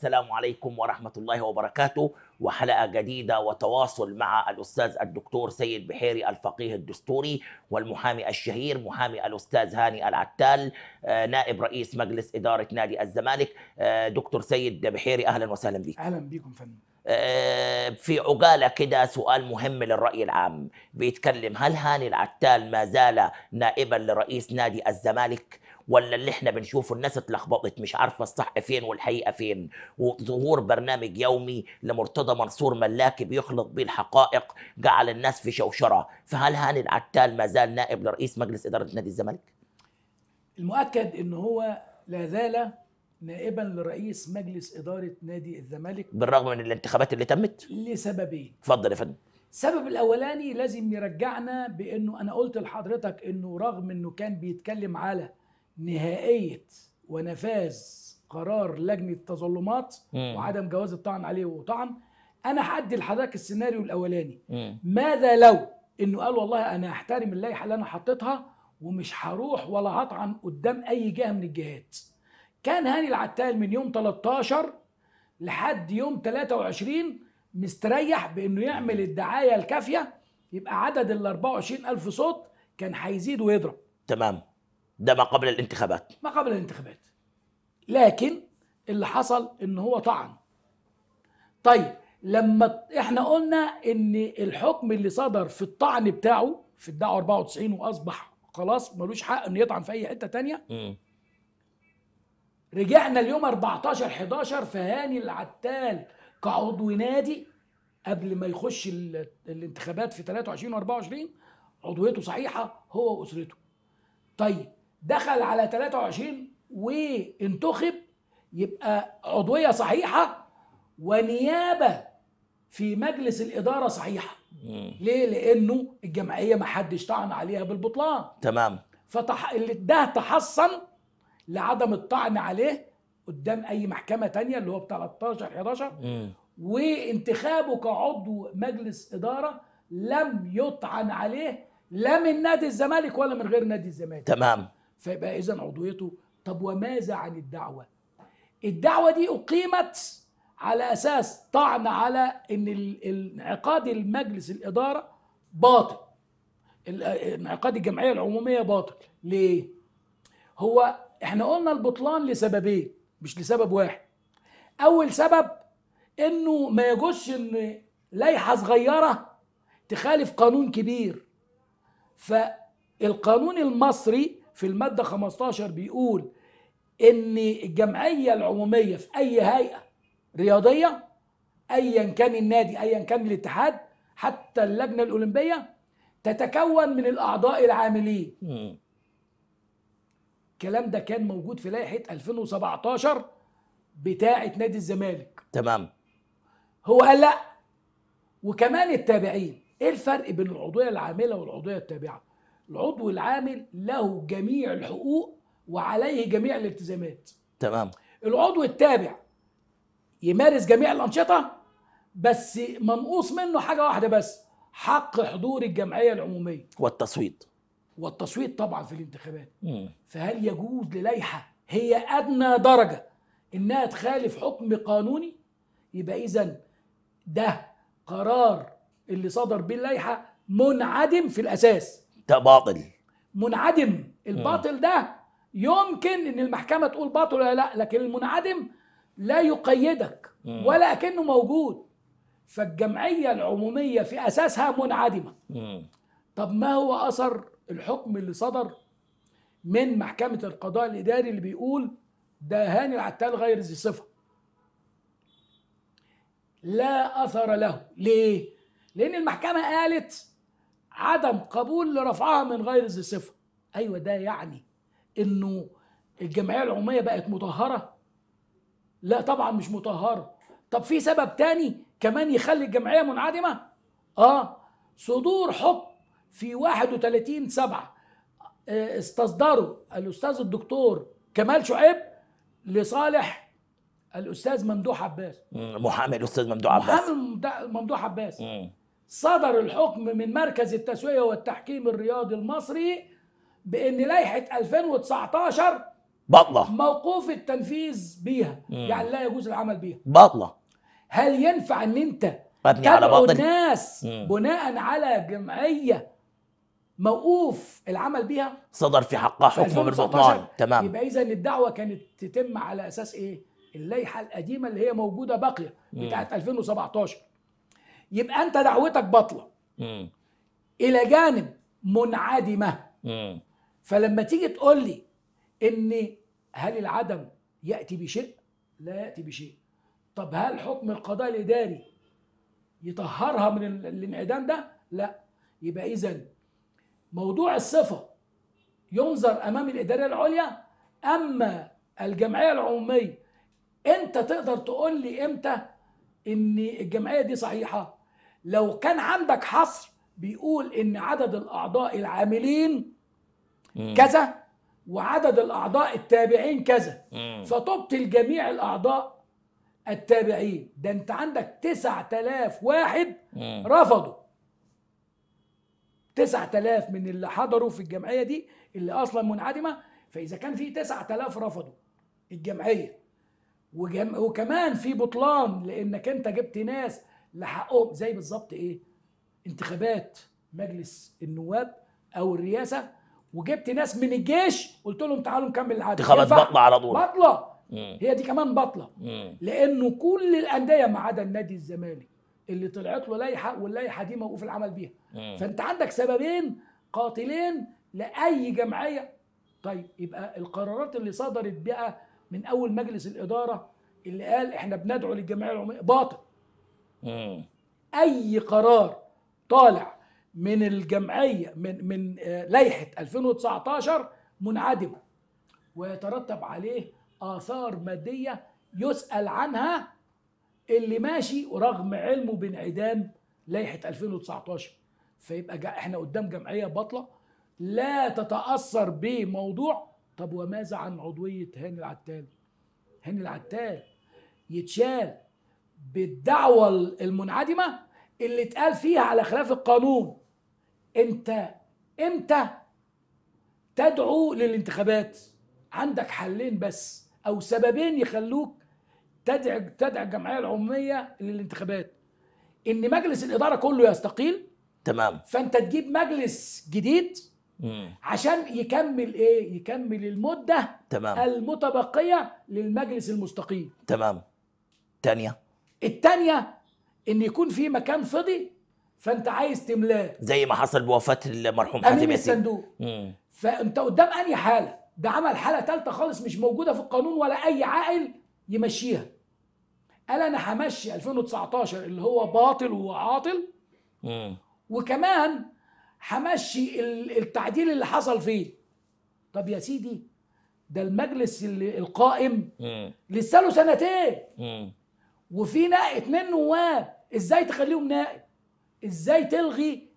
السلام عليكم ورحمة الله وبركاته وحلقة جديدة وتواصل مع الأستاذ الدكتور سيد بحيري الفقيه الدستوري والمحامي الشهير محامي الأستاذ هاني العتال آه، نائب رئيس مجلس إدارة نادي الزمالك آه، دكتور سيد بحيري أهلا وسهلا بك أهلا بكم فندم آه، في عقاله كده سؤال مهم للراي العام بيتكلم هل هاني العتال ما زال نائبا لرئيس نادي الزمالك ولا اللي احنا بنشوفه الناس اتلخبطت مش عارفه الصح فين والحقيقه فين وظهور برنامج يومي لمرتضى منصور ملاكي بيخلط بيه الحقائق جعل الناس في شوشره فهل هاني العتال ما زال نائب لرئيس مجلس اداره نادي الزمالك المؤكد ان هو لا زال نائبا لرئيس مجلس اداره نادي الزمالك بالرغم من الانتخابات اللي تمت لسببين اتفضل يا فندم السبب الاولاني لازم يرجعنا بانه انا قلت لحضرتك انه رغم انه كان بيتكلم على نهائيه ونفاذ قرار لجنه مم. وعدم جواز الطعن عليه وطعن انا هعدي لحضرتك السيناريو الاولاني ماذا لو انه قال والله انا هحترم اللائحه اللي انا حطيتها ومش هروح ولا هطعن قدام اي جهه من الجهات كان هاني العتال من يوم 13 لحد يوم 23 مستريح بانه يعمل الدعايه الكافيه يبقى عدد ال 24000 صوت كان هيزيد ويضرب تمام ده ما قبل الانتخابات ما قبل الانتخابات لكن اللي حصل ان هو طعن طيب لما احنا قلنا ان الحكم اللي صدر في الطعن بتاعه في الدعوه 94 واصبح خلاص ملوش حق انه يطعن في اي حته تانية م. رجعنا اليوم 14 11 فهاني العتال كعضو نادي قبل ما يخش الانتخابات في 23 و24 عضويته صحيحه هو واسرته طيب دخل على 23 وانتخب يبقى عضويه صحيحه ونيابه في مجلس الاداره صحيحه مم. ليه لانه الجمعيه ما حدش طعن عليها بالبطلان تمام فتح ده تحصن لعدم الطعن عليه قدام اي محكمه تانية اللي هو ب 13 11 مم. وانتخابه كعضو مجلس اداره لم يطعن عليه لا من نادي الزمالك ولا من غير نادي الزمالك تمام فيبقى اذا عضويته طب وماذا عن الدعوه الدعوه دي اقيمت على اساس طعن على ان انعقاد المجلس الاداره باطل انعقاد الجمعيه العموميه باطل ليه هو احنا قلنا البطلان لسببين مش لسبب واحد اول سبب انه ما يجوش ان لائحه صغيره تخالف قانون كبير فالقانون المصري في المادة 15 بيقول إن الجمعية العمومية في أي هيئة رياضية أيا كان النادي أيا كان الاتحاد حتى اللجنة الأولمبية تتكون من الأعضاء العاملين الكلام ده كان موجود في لائحة 2017 بتاعة نادي الزمالك تمام هو قال لا وكمان التابعين ايه الفرق بين العضويه العامله والعضويه التابعه العضو العامل له جميع الحقوق وعليه جميع الالتزامات تمام العضو التابع يمارس جميع الانشطه بس منقوص منه حاجه واحده بس حق حضور الجمعيه العموميه والتصويت والتصويت طبعا في الانتخابات مم. فهل يجوز للائحه هي ادنى درجه انها تخالف حكم قانوني يبقى اذا ده قرار اللي صدر باللائحه منعدم في الاساس باطل منعدم الباطل آه. ده يمكن ان المحكمه تقول باطل ولا لا لكن المنعدم لا يقيدك آه. ولا كأنه موجود فالجمعيه العموميه في اساسها منعدمه آه. طب ما هو اثر الحكم اللي صدر من محكمه القضاء الاداري اللي بيقول ده هاني العتال غير ذي صفه لا اثر له ليه لان المحكمه قالت عدم قبول لرفعها من غير ذي صفه ايوه ده يعني انه الجمعيه العموميه بقت مطهره لا طبعا مش مطهره طب في سبب تاني كمان يخلي الجمعيه منعدمه اه صدور حكم في 31 سبعة آه، استصدره الاستاذ الدكتور كمال شعيب لصالح الاستاذ ممدوح عباس محامي الاستاذ ممدوح عباس محامي ممدوح عباس مم. صدر الحكم من مركز التسوية والتحكيم الرياضي المصري بأن لائحة 2019 بطلة موقوف التنفيذ بيها مم. يعني لا يجوز العمل بيها بطلة هل ينفع أن أنت مبني على الناس بناء على جمعية موقوف العمل بيها صدر في حقها حكم بالبطلان تمام يبقى إذا الدعوة كانت تتم على أساس إيه؟ اللائحة القديمة اللي هي موجودة باقية بتاعت 2017 يبقى انت دعوتك باطله الى جانب منعدمه فلما تيجي تقول لي ان هل العدم ياتي بشيء لا ياتي بشيء طب هل حكم القضاء الاداري يطهرها من الانعدام ده لا يبقى اذا موضوع الصفه ينظر امام الاداريه العليا اما الجمعيه العموميه انت تقدر تقول لي امتى ان الجمعيه دي صحيحه لو كان عندك حصر بيقول ان عدد الاعضاء العاملين مم. كذا وعدد الاعضاء التابعين كذا فطبت فتبطل جميع الاعضاء التابعين ده انت عندك 9000 واحد مم. رفضوا 9000 من اللي حضروا في الجمعيه دي اللي اصلا منعدمه فاذا كان في 9000 رفضوا الجمعيه وكمان في بطلان لانك انت جبت ناس لحقهم زي بالظبط ايه انتخابات مجلس النواب او الرئاسه وجبت ناس من الجيش قلت لهم تعالوا نكمل العدد انتخابات بطله على طول بطله هي دي كمان بطله لانه كل الانديه ما عدا النادي الزمالك اللي طلعت له لائحه واللائحه دي موقوف العمل بيها فانت عندك سببين قاتلين لاي جمعيه طيب يبقى القرارات اللي صدرت بقى من اول مجلس الاداره اللي قال احنا بندعو للجمعيه العموميه باطل اي قرار طالع من الجمعيه من من آه، لائحه 2019 منعدمه ويترتب عليه اثار ماديه يسال عنها اللي ماشي رغم علمه بانعدام لائحه 2019 فيبقى احنا قدام جمعيه باطله لا تتاثر بموضوع طب وماذا عن عضويه هاني العتال هاني العتال يتشال بالدعوة المنعدمة اللي اتقال فيها على خلاف القانون انت امتى تدعو للانتخابات عندك حلين بس او سببين يخلوك تدعي تدعي الجمعيه العموميه للانتخابات ان مجلس الاداره كله يستقيل تمام فانت تجيب مجلس جديد مم. عشان يكمل ايه يكمل المده تمام المتبقيه للمجلس المستقيم تمام تانية التانية ان يكون في مكان فضي فانت عايز تملاه زي ما حصل بوفاه المرحوم حاتم امين الصندوق فانت قدام انهي حاله ده عمل حاله تالتة خالص مش موجوده في القانون ولا اي عاقل يمشيها قال انا همشي 2019 اللي هو باطل وعاطل مم. وكمان همشي التعديل اللي حصل فيه طب يا سيدي ده المجلس القائم لسه له سنتين مم. وفي نقي من نواب ازاي تخليهم نائب ازاي تلغي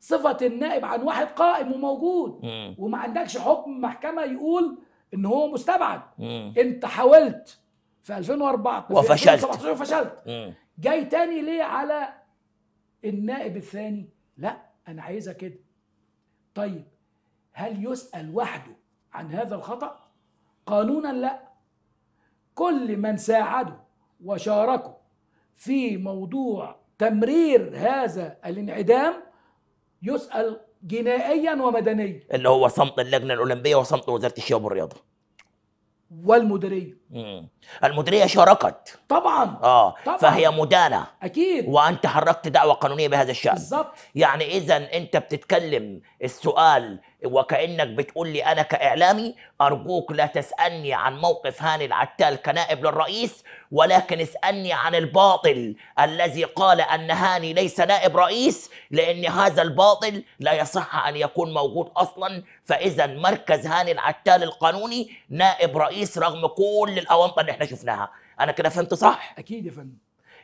صفة النائب عن واحد قائم وموجود مم. وما عندكش حكم محكمة يقول ان هو مستبعد مم. انت حاولت في 2004 وفشلت وفشلت جاي تاني ليه على النائب الثاني لا انا عايزها كده طيب هل يسأل وحده عن هذا الخطأ قانونا لا كل من ساعده وشاركوا في موضوع تمرير هذا الانعدام يسأل جنائيا ومدنيا اللي هو صمت اللجنه الاولمبيه وصمت وزاره الشباب والرياضه والمديريه المديريه شاركت طبعا اه طبعا. فهي مدانه اكيد وانت حركت دعوه قانونيه بهذا الشان بالظبط يعني اذا انت بتتكلم السؤال وكانك بتقول لي انا كاعلامي ارجوك لا تسالني عن موقف هاني العتال كنائب للرئيس ولكن اسالني عن الباطل الذي قال ان هاني ليس نائب رئيس لان هذا الباطل لا يصح ان يكون موجود اصلا فاذا مركز هاني العتال القانوني نائب رئيس رغم كل الاونطه اللي احنا شفناها انا كده فهمت صح اكيد يا فندم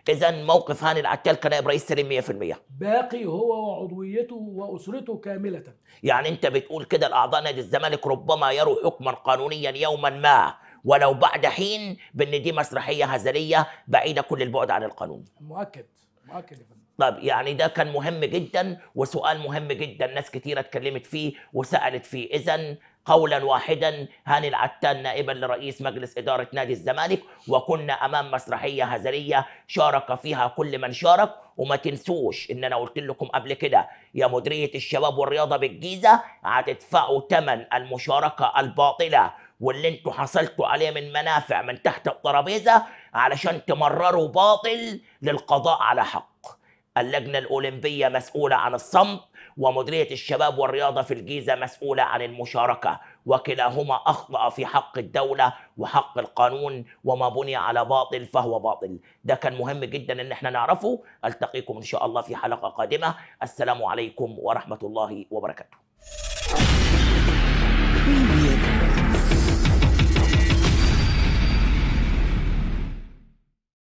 اذا موقف هاني العتال كنائب رئيس سليم 100% باقي هو وعضويته واسرته كامله يعني انت بتقول كده الاعضاء نادي الزمالك ربما يروا حكما قانونيا يوما ما ولو بعد حين بان دي مسرحيه هزليه بعيده كل البعد عن القانون مؤكد مؤكد يا فندم طب يعني ده كان مهم جدا وسؤال مهم جدا ناس كتيره اتكلمت فيه وسالت فيه اذا قولا واحدا هاني العتان نائبا لرئيس مجلس إدارة نادي الزمالك وكنا أمام مسرحية هزلية شارك فيها كل من شارك وما تنسوش ان انا قلت لكم قبل كده يا مديريه الشباب والرياضه بالجيزه هتدفعوا ثمن المشاركه الباطله واللي انتوا حصلتوا عليه من منافع من تحت الترابيزه علشان تمرروا باطل للقضاء على حق اللجنه الاولمبيه مسؤوله عن الصمت ومديرية الشباب والرياضة في الجيزة مسؤولة عن المشاركة وكلاهما أخطأ في حق الدولة وحق القانون وما بني على باطل فهو باطل ده كان مهم جدا ان احنا نعرفه ألتقيكم إن شاء الله في حلقة قادمة السلام عليكم ورحمة الله وبركاته